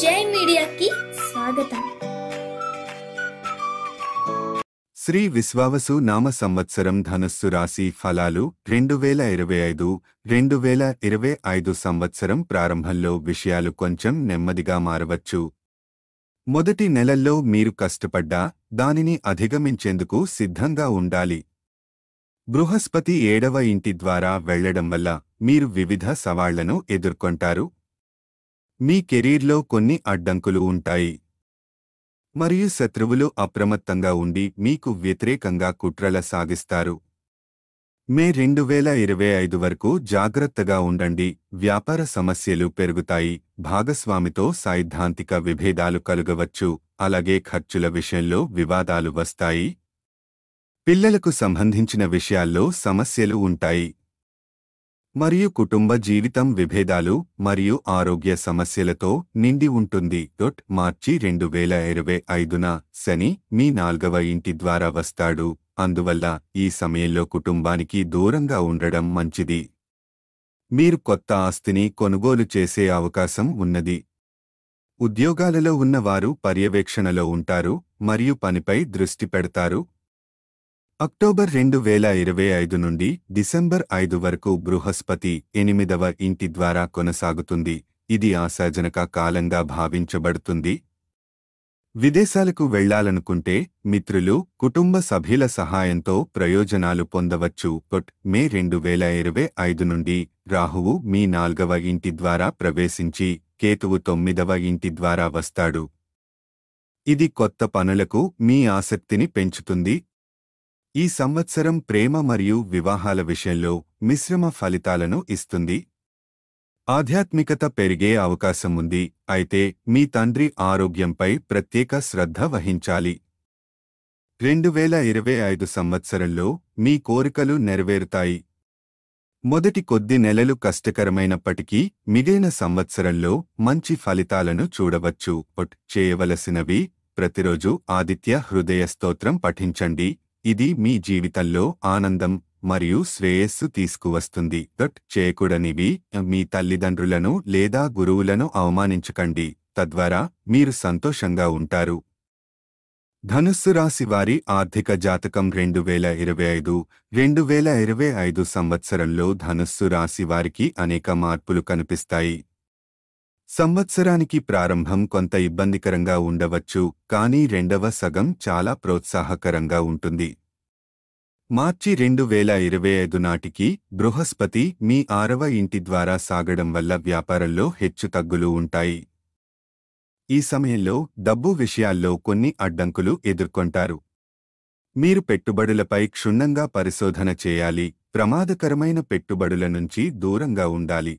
జై మీడియాకి స్వాగతం శ్రీ విశ్వావసు నామ సంవత్సరం ధనుస్సు రాశి ఫలాలు రెండు వేల ఇరవై ఐదు రెండు వేల ఇరవై ఐదు సంవత్సరం ప్రారంభంలో విషయాలు కొంచెం నెమ్మదిగా మారవచ్చు మొదటి నెలల్లో మీరు కష్టపడ్డా దానిని అధిగమించేందుకు సిద్ధంగా ఉండాలి బృహస్పతి ఏడవ ఇంటి ద్వారా వెళ్లడం వల్ల మీరు వివిధ సవాళ్లను ఎదుర్కొంటారు మీ కెరీర్లో కొన్ని అడ్డంకులు ఉంటాయి మరియు శత్రువులు అప్రమత్తంగా ఉండి మీకు వ్యతిరేకంగా కుట్రల సాగిస్తారు మే రెండు వేల ఇరవై ఐదు వరకు జాగ్రత్తగా ఉండండి వ్యాపార సమస్యలు పెరుగుతాయి భాగస్వామితో సైద్ధాంతిక విభేదాలు కలుగవచ్చు అలాగే ఖర్చుల విషయంలో వివాదాలు వస్తాయి పిల్లలకు సంబంధించిన విషయాల్లో సమస్యలు ఉంటాయి మరియు కుటుంబ జీవితం విభేదాలు మరియు ఆరోగ్య సమస్యలతో నిండి ఉంటుంది డొట్ మార్చి రెండు వేల ఇరవై ఐదున శని మీ నాల్గవ ఇంటి ద్వారా వస్తాడు అందువల్ల ఈ సమయంలో కుటుంబానికి దూరంగా ఉండడం మంచిది మీరు కొత్త ఆస్తిని కొనుగోలు చేసే అవకాశం ఉన్నది ఉద్యోగాలలో ఉన్నవారు పర్యవేక్షణలో ఉంటారు మరియు పనిపై దృష్టి పెడతారు అక్టోబర్ రెండు వేల ఇరవై ఐదు నుండి డిసెంబర్ ఐదు వరకు బృహస్పతి ఎనిమిదవ ఇంటి ద్వారా కొనసాగుతుంది ఇది ఆశాజనక కాలంగా భావించబడుతుంది విదేశాలకు వెళ్లాలనుకుంటే మిత్రులు కుటుంబ సభ్యుల సహాయంతో ప్రయోజనాలు పొందవచ్చు కొట్ మే రెండు వేల ఇరవై ఐదు నుండి రాహువు మీ నాల్గవ ఇంటి ద్వారా ప్రవేశించి కేతువు తొమ్మిదవ ఇంటి ద్వారా వస్తాడు ఇది కొత్త పనులకు మీ ఆసక్తిని పెంచుతుంది ఈ సంవత్సరం ప్రేమ మరియు వివాహాల విషయంలో మిశ్రమ ఫలితాలను ఇస్తుంది ఆధ్యాత్మికత పెరిగే అవకాశం ఉంది అయితే మీ తండ్రి ఆరోగ్యంపై ప్రత్యేక శ్రద్ధ వహించాలి రెండు వేల ఇరవై ఐదు సంవత్సరంలో మీ కోరికలు నెరవేరుతాయి మొదటి కొద్ది నెలలు కష్టకరమైనప్పటికీ మిగిలిన సంవత్సరంలో మంచి ఫలితాలను చూడవచ్చు చేయవలసినవి ప్రతిరోజు ఆదిత్య హృదయ స్తోత్రం పఠించండి ఇది మీ జీవితంలో ఆనందం మరియు శ్రేయస్సు తీసుకువస్తుంది దట్ చేయకూడనివి మీ తల్లిదండ్రులను లేదా గురువులను అవమానించకండి తద్వారా మీరు సంతోషంగా ఉంటారు ధనుస్సు రాశి వారి ఆర్థిక జాతకం రెండు వేల ఇరవై ఐదు రెండు వేల ఇరవై ఐదు సంవత్సరంలో ధనుస్సు రాశి వారికి అనేక మార్పులు కనిపిస్తాయి సంవత్సరానికి ప్రారంభం కొంత ఇబ్బందికరంగా ఉండవచ్చు కానీ రెండవ సగం చాలా ప్రోత్సాహకరంగా ఉంటుంది మార్చి రెండు వేల ఇరవై ఐదు నాటికి బృహస్పతి మీ ఆరవ ఇంటి ద్వారా సాగడం వల్ల వ్యాపారంలో హెచ్చుతగ్గులు ఉంటాయి ఈ సమయంలో డబ్బు విషయాల్లో కొన్ని అడ్డంకులు ఎదుర్కొంటారు మీరు పెట్టుబడులపై క్షుణ్ణంగా పరిశోధన చేయాలి ప్రమాదకరమైన పెట్టుబడుల నుంచి దూరంగా ఉండాలి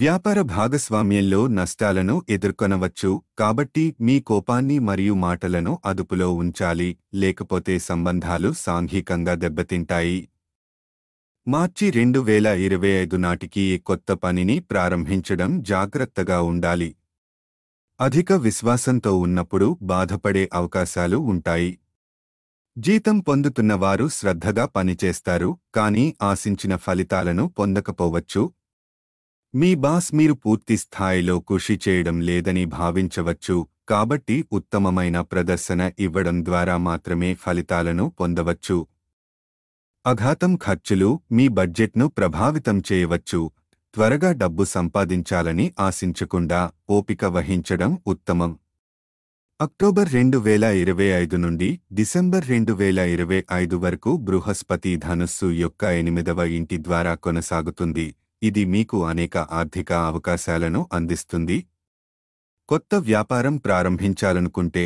వ్యాపార భాగస్వామ్యంలో నష్టాలను ఎదుర్కొనవచ్చు కాబట్టి మీ కోపాన్ని మరియు మాటలను అదుపులో ఉంచాలి లేకపోతే సంబంధాలు సాంఘికంగా దెబ్బతింటాయి మార్చి రెండు వేల ఇరవై ఐదు నాటికి కొత్త పనిని ప్రారంభించడం జాగ్రత్తగా ఉండాలి అధిక విశ్వాసంతో ఉన్నప్పుడు బాధపడే అవకాశాలు ఉంటాయి జీతం పొందుతున్నవారు శ్రద్ధగా పనిచేస్తారు కానీ ఆశించిన ఫలితాలను పొందకపోవచ్చు మీ బాస్ మీరు పూర్తి స్థాయిలో కృషి చేయడం లేదని భావించవచ్చు కాబట్టి ఉత్తమమైన ప్రదర్శన ఇవ్వడం ద్వారా మాత్రమే ఫలితాలను పొందవచ్చు అఘాతం ఖర్చులు మీ బడ్జెట్ను ప్రభావితం చేయవచ్చు త్వరగా డబ్బు సంపాదించాలని ఆశించకుండా ఓపిక వహించడం ఉత్తమం అక్టోబర్ రెండు వేల ఇరవై ఐదు నుండి డిసెంబర్ రెండు వేల ఇరవై ఐదు వరకు బృహస్పతి ధనుస్సు యొక్క ఎనిమిదవ ఇంటి ద్వారా కొనసాగుతుంది ఇది మీకు అనేక ఆర్థిక అవకాశాలను అందిస్తుంది కొత్త వ్యాపారం ప్రారంభించాలనుకుంటే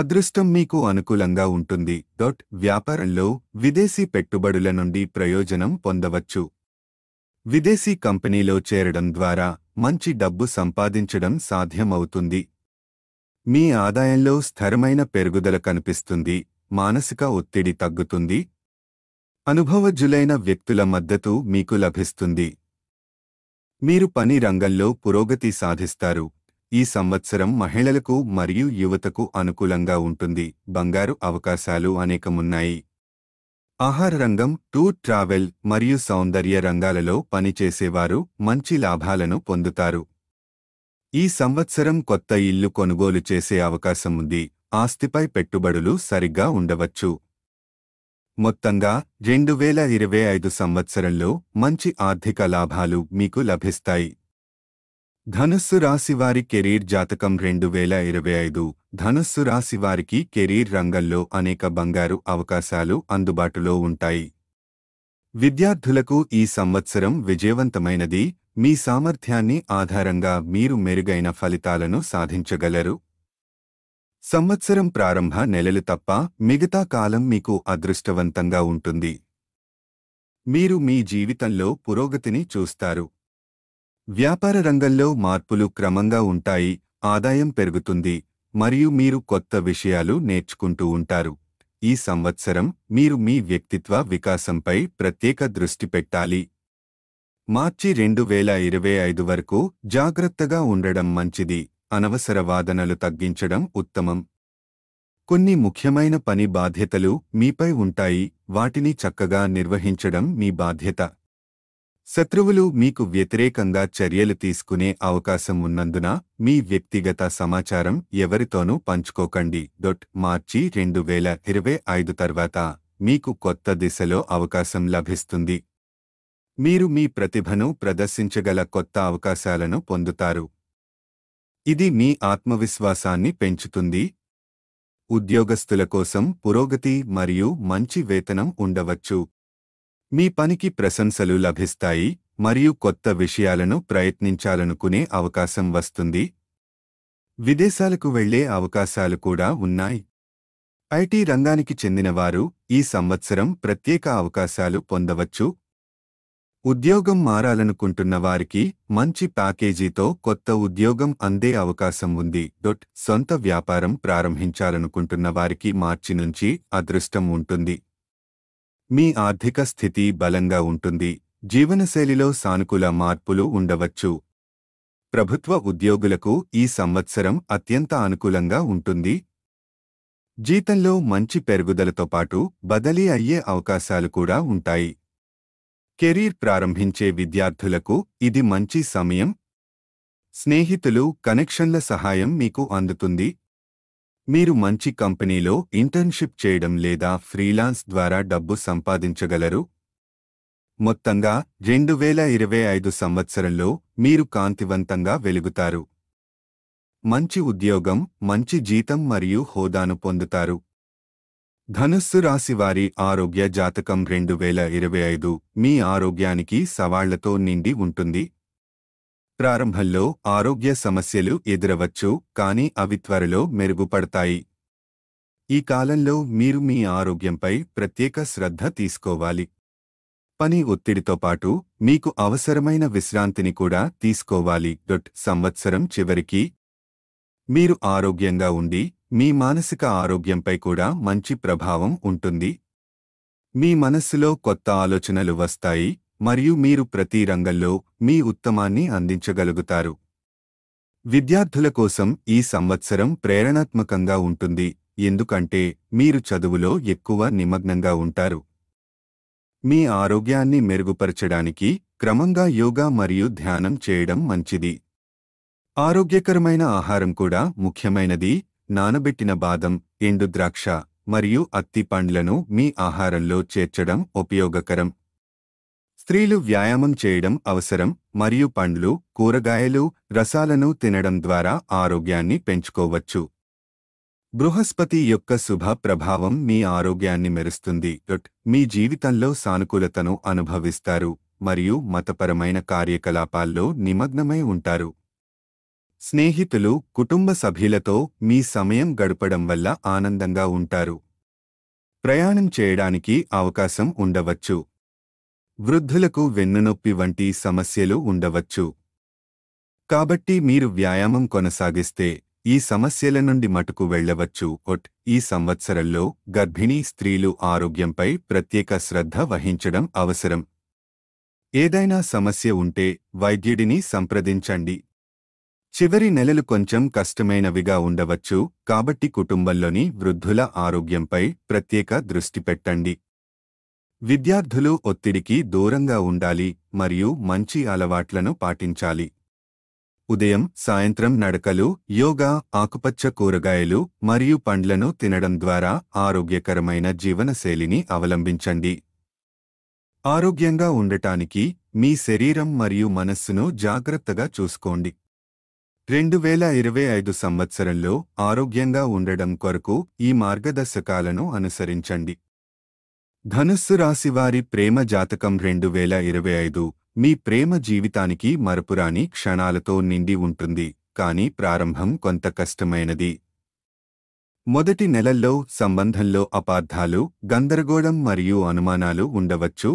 అదృష్టం మీకు అనుకూలంగా ఉంటుంది డొట్ వ్యాపారంలో విదేశీ పెట్టుబడుల నుండి ప్రయోజనం పొందవచ్చు విదేశీ కంపెనీలో చేరడం ద్వారా మంచి డబ్బు సంపాదించడం సాధ్యమవుతుంది మీ ఆదాయంలో స్థిరమైన పెరుగుదల కనిపిస్తుంది మానసిక ఒత్తిడి తగ్గుతుంది అనుభవజ్జులైన వ్యక్తుల మద్దతు మీకు లభిస్తుంది మీరు పని రంగంలో పురోగతి సాధిస్తారు ఈ సంవత్సరం మహిళలకు మరియు యువతకు అనుకూలంగా ఉంటుంది బంగారు అవకాశాలు అనేకమున్నాయి ఆహార రంగం టూర్ ట్రావెల్ మరియు సౌందర్య రంగాలలో పనిచేసేవారు మంచి లాభాలను పొందుతారు ఈ సంవత్సరం కొత్త ఇల్లు కొనుగోలు చేసే అవకాశం ఉంది ఆస్తిపై పెట్టుబడులు సరిగ్గా ఉండవచ్చు మొత్తంగా రెండు వేల ఇరవై ఐదు సంవత్సరంలో మంచి ఆర్థిక లాభాలు మీకు లభిస్తాయి ధనుస్సు రాశివారి కెరీర్ జాతకం రెండు వేల ఇరవై ఐదు ధనుస్సు రాశివారికి కెరీర్ రంగంలో అనేక బంగారు అవకాశాలు అందుబాటులో ఉంటాయి విద్యార్థులకు ఈ సంవత్సరం విజయవంతమైనది మీ సామర్థ్యాన్ని ఆధారంగా మీరు మెరుగైన ఫలితాలను సాధించగలరు సంవత్సరం ప్రారంభ నెలలు తప్ప మిగతా కాలం మీకు అదృష్టవంతంగా ఉంటుంది మీరు మీ జీవితంలో పురోగతిని చూస్తారు వ్యాపార రంగంలో మార్పులు క్రమంగా ఉంటాయి ఆదాయం పెరుగుతుంది మరియు మీరు కొత్త విషయాలు నేర్చుకుంటూ ఉంటారు ఈ సంవత్సరం మీరు మీ వ్యక్తిత్వ వికాసంపై ప్రత్యేక దృష్టి పెట్టాలి మార్చి రెండు వేల ఇరవై ఐదు వరకు జాగ్రత్తగా ఉండడం మంచిది అనవసర వాదనలు తగ్గించడం ఉత్తమం కొన్ని ముఖ్యమైన పని బాధ్యతలు మీపై ఉంటాయి వాటిని చక్కగా నిర్వహించడం మీ బాధ్యత శత్రువులు మీకు వ్యతిరేకంగా చర్యలు తీసుకునే అవకాశం ఉన్నందున మీ వ్యక్తిగత సమాచారం ఎవరితోనూ పంచుకోకండి డొట్ మార్చి రెండు వేల ఇరవై ఐదు తర్వాత మీకు కొత్త దిశలో అవకాశం లభిస్తుంది మీరు మీ ప్రతిభను ప్రదర్శించగల కొత్త అవకాశాలను పొందుతారు ఇది మీ ఆత్మవిశ్వాసాన్ని పెంచుతుంది ఉద్యోగస్తుల కోసం పురోగతి మరియు మంచి వేతనం ఉండవచ్చు మీ పనికి ప్రశంసలు లభిస్తాయి మరియు కొత్త విషయాలను ప్రయత్నించాలనుకునే అవకాశం వస్తుంది విదేశాలకు వెళ్లే అవకాశాలు కూడా ఉన్నాయి ఐటీ రంగానికి చెందినవారు ఈ సంవత్సరం ప్రత్యేక అవకాశాలు పొందవచ్చు ఉద్యోగం మారాలనుకుంటున్న వారికి మంచి ప్యాకేజీతో కొత్త ఉద్యోగం అందే అవకాశం ఉంది డొట్ సొంత వ్యాపారం ప్రారంభించాలనుకుంటున్న వారికి మార్చి నుంచి అదృష్టం ఉంటుంది మీ ఆర్థిక స్థితి బలంగా ఉంటుంది జీవనశైలిలో సానుకూల మార్పులు ఉండవచ్చు ప్రభుత్వ ఉద్యోగులకు ఈ సంవత్సరం అత్యంత అనుకూలంగా ఉంటుంది జీతంలో మంచి పెరుగుదలతో పాటు బదిలీ అయ్యే అవకాశాలు కూడా ఉంటాయి కెరీర్ ప్రారంభించే విద్యార్థులకు ఇది మంచి సమయం స్నేహితులు కనెక్షన్ల సహాయం మీకు అందుతుంది మీరు మంచి కంపెనీలో ఇంటర్న్షిప్ చేయడం లేదా ఫ్రీలాన్స్ ద్వారా డబ్బు సంపాదించగలరు మొత్తంగా రెండు వేల ఇరవై ఐదు సంవత్సరంలో మీరు కాంతివంతంగా వెలుగుతారు మంచి ఉద్యోగం మంచి జీతం మరియు హోదాను పొందుతారు ధనుస్సు రాశివారి ఆరోగ్య జాతకం రెండు వేల ఇరవై ఐదు మీ ఆరోగ్యానికి సవాళ్లతో నిండి ఉంటుంది ప్రారంభంలో ఆరోగ్య సమస్యలు ఎదురవచ్చు కానీ అవి త్వరలో మెరుగుపడతాయి ఈ కాలంలో మీరు మీ ఆరోగ్యంపై ప్రత్యేక శ్రద్ధ తీసుకోవాలి పని ఒత్తిడితో పాటు మీకు అవసరమైన విశ్రాంతిని కూడా తీసుకోవాలి డొట్ సంవత్సరం చివరికి మీరు ఆరోగ్యంగా ఉండి మీ మానసిక ఆరోగ్యంపై కూడా మంచి ప్రభావం ఉంటుంది మీ మనస్సులో కొత్త ఆలోచనలు వస్తాయి మరియు మీరు ప్రతి రంగంలో మీ ఉత్తమాన్ని అందించగలుగుతారు విద్యార్థుల కోసం ఈ సంవత్సరం ప్రేరణాత్మకంగా ఉంటుంది ఎందుకంటే మీరు చదువులో ఎక్కువ నిమగ్నంగా ఉంటారు మీ ఆరోగ్యాన్ని మెరుగుపరచడానికి క్రమంగా యోగా మరియు ధ్యానం చేయడం మంచిది ఆరోగ్యకరమైన ఆహారం కూడా ముఖ్యమైనది నానబెట్టిన బాదం ఎండు ద్రాక్ష మరియు అత్తి పండ్లను మీ ఆహారంలో చేర్చడం ఉపయోగకరం స్త్రీలు వ్యాయామం చేయడం అవసరం మరియు పండ్లు కూరగాయలు రసాలను తినడం ద్వారా ఆరోగ్యాన్ని పెంచుకోవచ్చు బృహస్పతి యొక్క శుభ ప్రభావం మీ ఆరోగ్యాన్ని మెరుస్తుంది మీ జీవితంలో సానుకూలతను అనుభవిస్తారు మరియు మతపరమైన కార్యకలాపాల్లో నిమగ్నమై ఉంటారు స్నేహితులు కుటుంబ సభ్యులతో మీ సమయం గడపడం వల్ల ఆనందంగా ఉంటారు ప్రయాణం చేయడానికి అవకాశం ఉండవచ్చు వృద్ధులకు వెన్నునొప్పి వంటి సమస్యలు ఉండవచ్చు కాబట్టి మీరు వ్యాయామం కొనసాగిస్తే ఈ సమస్యల నుండి మటుకు వెళ్లవచ్చు ఒట్ ఈ సంవత్సరంలో గర్భిణీ స్త్రీలు ఆరోగ్యంపై ప్రత్యేక శ్రద్ధ వహించడం అవసరం ఏదైనా సమస్య ఉంటే వైద్యుడిని సంప్రదించండి చివరి నెలలు కొంచెం కష్టమైనవిగా ఉండవచ్చు కాబట్టి కుటుంబంలోని వృద్ధుల ఆరోగ్యంపై ప్రత్యేక దృష్టి పెట్టండి విద్యార్థులు ఒత్తిడికి దూరంగా ఉండాలి మరియు మంచి అలవాట్లను పాటించాలి ఉదయం సాయంత్రం నడకలు యోగా ఆకుపచ్చ కూరగాయలు మరియు పండ్లను తినడం ద్వారా ఆరోగ్యకరమైన జీవనశైలిని అవలంబించండి ఆరోగ్యంగా ఉండటానికి మీ శరీరం మరియు మనస్సును జాగ్రత్తగా చూసుకోండి రెండు వేల ఇరవై ఐదు సంవత్సరంలో ఆరోగ్యంగా ఉండడం కొరకు ఈ మార్గదర్శకాలను అనుసరించండి ధనుస్సు రాశివారి ప్రేమ జాతకం రెండు వేల ఇరవై ఐదు మీ ప్రేమ జీవితానికి మరపురాని క్షణాలతో నిండి ఉంటుంది కాని ప్రారంభం కొంత కష్టమైనది మొదటి నెలల్లో సంబంధంలో అపార్థాలు గందరగోళం మరియు అనుమానాలు ఉండవచ్చు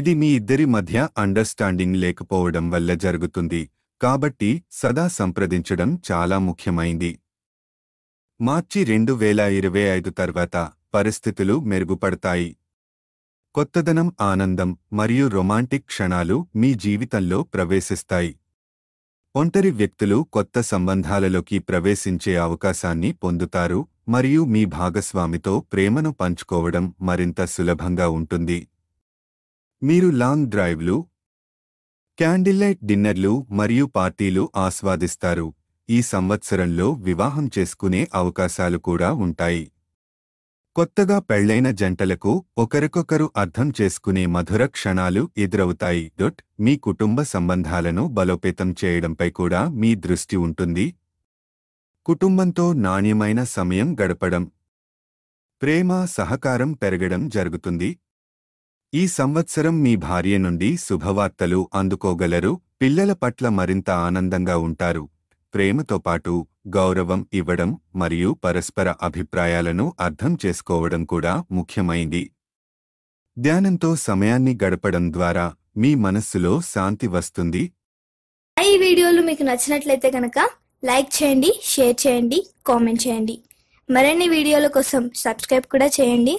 ఇది మీ ఇద్దరి మధ్య అండర్స్టాండింగ్ లేకపోవడం వల్ల జరుగుతుంది కాబట్టి సదా సంప్రదించడం చాలా ముఖ్యమైంది మార్చి రెండు వేల ఇరవై ఐదు తర్వాత పరిస్థితులు మెరుగుపడతాయి కొత్తదనం ఆనందం మరియు రొమాంటిక్ క్షణాలు మీ జీవితంలో ప్రవేశిస్తాయి ఒంటరి వ్యక్తులు కొత్త సంబంధాలలోకి ప్రవేశించే అవకాశాన్ని పొందుతారు మరియు మీ భాగస్వామితో ప్రేమను పంచుకోవడం మరింత సులభంగా ఉంటుంది మీరు లాంగ్ డ్రైవ్లు క్యాండిల్లైట్ డిన్నర్లు మరియు పార్టీలు ఆస్వాదిస్తారు ఈ సంవత్సరంలో వివాహం చేసుకునే అవకాశాలు కూడా ఉంటాయి కొత్తగా పెళ్లైన జంటలకు ఒకరికొకరు అర్థం చేసుకునే మధుర క్షణాలు ఎదురవుతాయి డొట్ మీ కుటుంబ సంబంధాలను బలోపేతం చేయడంపై కూడా మీ దృష్టి ఉంటుంది కుటుంబంతో నాణ్యమైన సమయం గడపడం ప్రేమ సహకారం పెరగడం జరుగుతుంది ఈ సంవత్సరం మీ భార్య నుండి శుభవార్తలు అందుకోగలరు పిల్లల పట్ల మరింత ఆనందంగా ఉంటారు ప్రేమతో పాటు గౌరవం ఇవ్వడం మరియు పరస్పర అభిప్రాయాలను అర్థం చేసుకోవడం కూడా ముఖ్యమైంది ధ్యానంతో సమయాన్ని గడపడం ద్వారా మీ మనస్సులో శాంతి వస్తుంది ఈ వీడియోలు మీకు నచ్చినట్లయితే కనుక లైక్ చేయండి షేర్ చేయండి కామెంట్ చేయండి మరిన్ని వీడియోల కోసం సబ్స్క్రైబ్ కూడా చేయండి